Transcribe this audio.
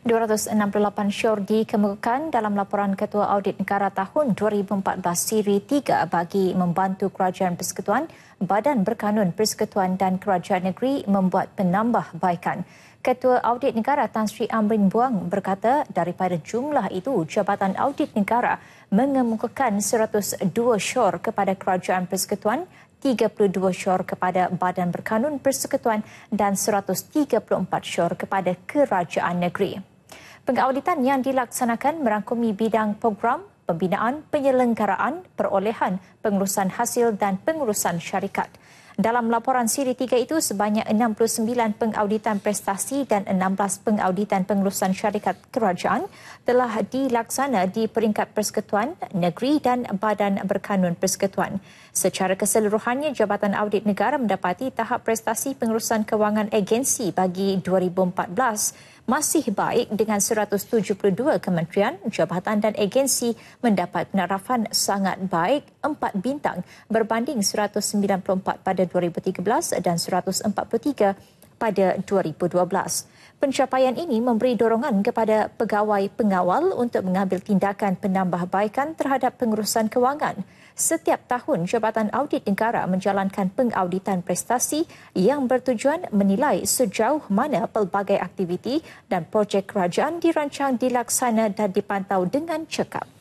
268 syur dikemukakan dalam laporan Ketua Audit Negara tahun 2014 Siri 3 bagi membantu Kerajaan Persekutuan, Badan Berkanun Persekutuan dan Kerajaan Negeri membuat penambahbaikan. Ketua Audit Negara Tan Sri Amrin Buang berkata daripada jumlah itu Jabatan Audit Negara mengemukakan 102 syur kepada Kerajaan Persekutuan, 32 syur kepada Badan Berkanun Persekutuan dan 134 syur kepada Kerajaan Negeri. Pengauditan yang dilaksanakan merangkumi bidang program, pembinaan, penyelenggaraan, perolehan, pengurusan hasil dan pengurusan syarikat. Dalam laporan siri tiga itu, sebanyak 69 pengauditan prestasi dan 16 pengauditan pengurusan syarikat kerajaan telah dilaksana di peringkat persekutuan, negeri dan badan berkanun persekutuan. Secara keseluruhannya, Jabatan Audit Negara mendapati tahap prestasi pengurusan kewangan agensi bagi 2014 masih baik dengan 172 kementerian, jabatan dan agensi mendapat penarafan sangat baik 4 bintang berbanding 194 pada 2013 dan 143 pada 2012. Pencapaian ini memberi dorongan kepada pegawai pengawal untuk mengambil tindakan penambahbaikan terhadap pengurusan kewangan. Setiap tahun, Jabatan Audit Negara menjalankan pengauditan prestasi yang bertujuan menilai sejauh mana pelbagai aktiviti dan projek kerajaan dirancang, dilaksana dan dipantau dengan cekap.